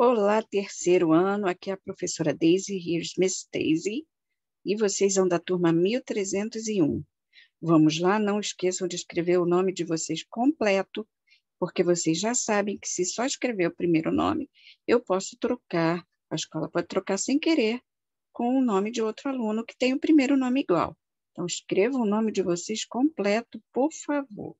Olá, terceiro ano, aqui é a professora Daisy Here's Miss Daisy e vocês são da turma 1301. Vamos lá, não esqueçam de escrever o nome de vocês completo, porque vocês já sabem que se só escrever o primeiro nome, eu posso trocar, a escola pode trocar sem querer com o nome de outro aluno que tem o primeiro nome igual. Então, escrevam o nome de vocês completo, por favor.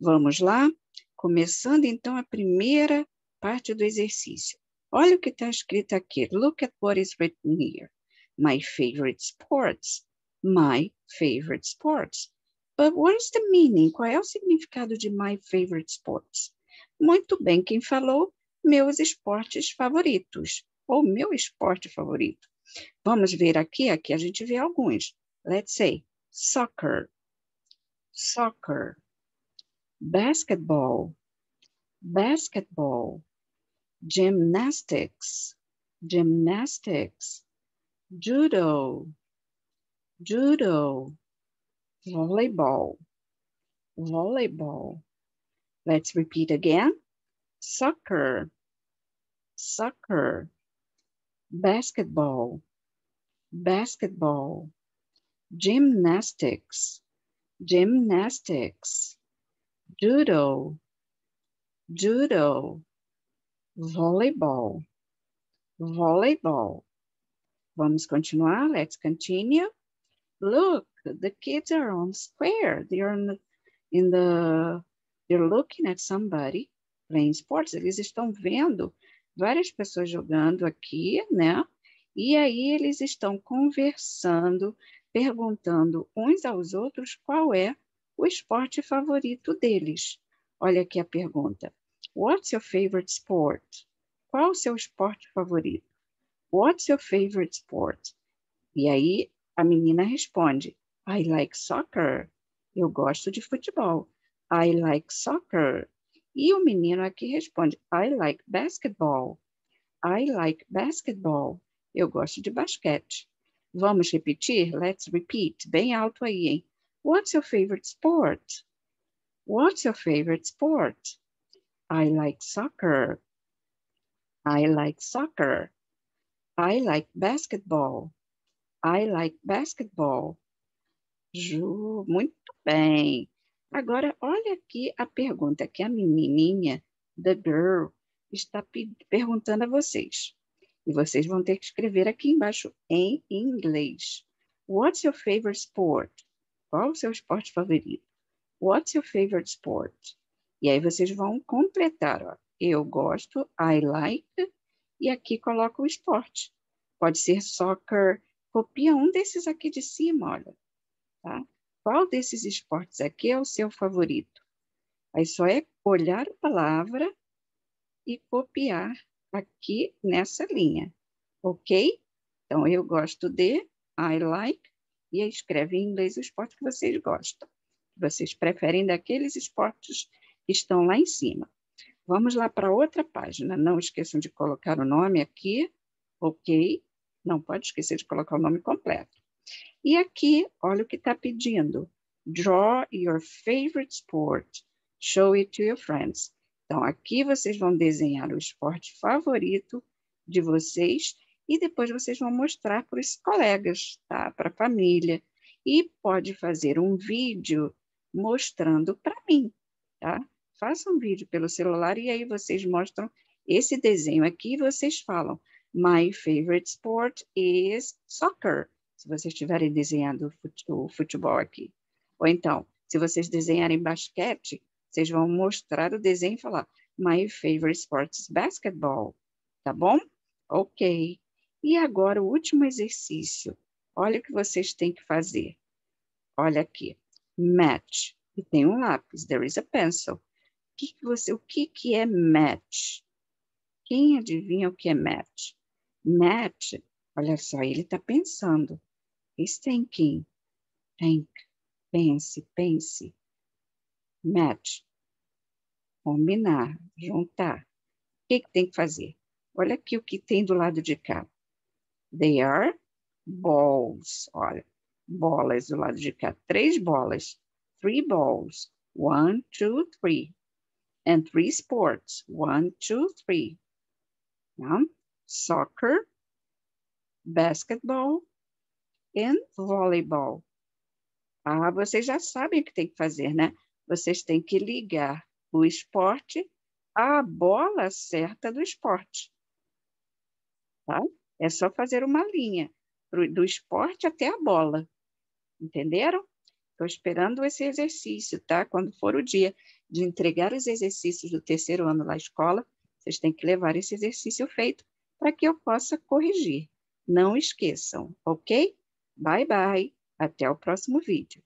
Vamos lá? Começando então a primeira parte do exercício. Olha o que está escrito aqui. Look at what is written here. My favorite sports. My favorite sports. But what is the meaning? Qual é o significado de my favorite sports? Muito bem, quem falou? Meus esportes favoritos. Ou meu esporte favorito. Vamos ver aqui. Aqui a gente vê alguns. Let's say soccer. Soccer. Basketball. Basketball. gymnastics, gymnastics, judo, judo, volleyball, volleyball. Let's repeat again. Soccer, soccer, basketball, basketball, gymnastics, gymnastics, judo, judo, Voleibol. Voleibol. Vamos continuar? Let's continue. Look, the kids are on square. They are in the they're looking at somebody playing sports. Eles estão vendo várias pessoas jogando aqui, né? E aí eles estão conversando, perguntando uns aos outros qual é o esporte favorito deles. Olha aqui a pergunta. What's your favorite sport? Qual o seu esporte favorito? What's your favorite sport? E aí a menina responde: I like soccer. Eu gosto de futebol. I like soccer. E o menino aqui responde: I like basketball. I like basketball. Eu gosto de basquete. Vamos repetir? Let's repeat. Bem alto aí, hein? What's your favorite sport? What's your favorite sport? I like soccer. I like soccer. I like basketball. I like basketball. Ju, muito bem. Agora, olha aqui a pergunta que a menininha, the girl, está perguntando a vocês. E vocês vão ter que escrever aqui embaixo em inglês. What's your favorite sport? Qual o seu esporte favorito? What's your favorite sport? E aí vocês vão completar, ó. Eu gosto, I like, e aqui coloca o esporte. Pode ser soccer. Copia um desses aqui de cima, olha. Tá? Qual desses esportes aqui é o seu favorito? Aí só é olhar a palavra e copiar aqui nessa linha, ok? Então, eu gosto de, I like, e escreve em inglês o esporte que vocês gostam. Vocês preferem daqueles esportes estão lá em cima. Vamos lá para outra página. Não esqueçam de colocar o nome aqui, ok? Não pode esquecer de colocar o nome completo. E aqui, olha o que está pedindo. Draw your favorite sport. Show it to your friends. Então, aqui vocês vão desenhar o esporte favorito de vocês e depois vocês vão mostrar para os colegas, tá? para a família. E pode fazer um vídeo mostrando para mim, tá? Faça um vídeo pelo celular e aí vocês mostram esse desenho aqui e vocês falam: My favorite sport is soccer. Se vocês estiverem desenhando o futebol aqui. Ou então, se vocês desenharem basquete, vocês vão mostrar o desenho e falar: My favorite sport is basketball. Tá bom? Ok. E agora o último exercício. Olha o que vocês têm que fazer. Olha aqui. Match. E tem um lápis. There is a pencil que, que você, o que, que é match? Quem adivinha o que é match? Match, olha só, ele está pensando. He's thinking. Think. Pense, pense. Match. Combinar, juntar. O que, que tem que fazer? Olha aqui o que tem do lado de cá. They are balls. Olha, bolas do lado de cá. Três bolas. Three balls. One, two, three and three sports. One, two, three. Yeah. Soccer, basketball and volleyball. Ah, vocês já sabem o que tem que fazer, né? Vocês têm que ligar o esporte à bola certa do esporte. Tá? É só fazer uma linha do esporte até a bola. Entenderam? Estou esperando esse exercício, tá? Quando for o dia de entregar os exercícios do terceiro ano na escola, vocês têm que levar esse exercício feito para que eu possa corrigir. Não esqueçam, ok? Bye, bye. Até o próximo vídeo.